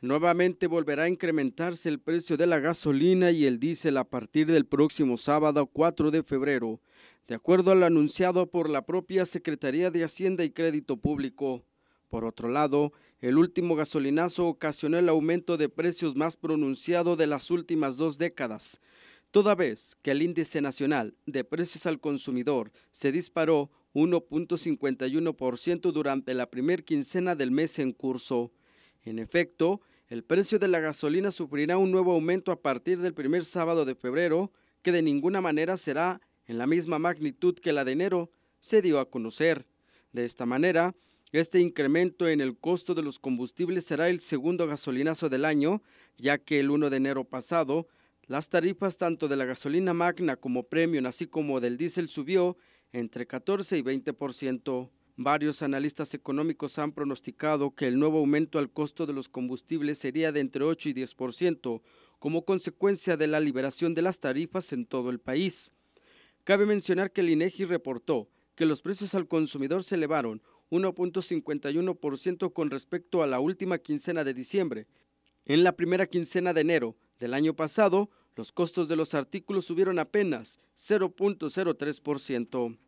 Nuevamente volverá a incrementarse el precio de la gasolina y el diésel a partir del próximo sábado 4 de febrero, de acuerdo al anunciado por la propia Secretaría de Hacienda y Crédito Público. Por otro lado, el último gasolinazo ocasionó el aumento de precios más pronunciado de las últimas dos décadas, toda vez que el índice nacional de precios al consumidor se disparó 1.51% durante la primer quincena del mes en curso. En efecto, el precio de la gasolina sufrirá un nuevo aumento a partir del primer sábado de febrero, que de ninguna manera será en la misma magnitud que la de enero, se dio a conocer. De esta manera, este incremento en el costo de los combustibles será el segundo gasolinazo del año, ya que el 1 de enero pasado, las tarifas tanto de la gasolina magna como premium, así como del diésel, subió entre 14 y 20%. Varios analistas económicos han pronosticado que el nuevo aumento al costo de los combustibles sería de entre 8 y 10% como consecuencia de la liberación de las tarifas en todo el país. Cabe mencionar que el INEGI reportó que los precios al consumidor se elevaron 1.51% con respecto a la última quincena de diciembre. En la primera quincena de enero del año pasado, los costos de los artículos subieron apenas 0.03%.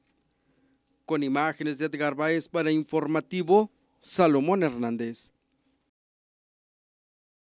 Con imágenes de Edgar Báez para Informativo, Salomón Hernández.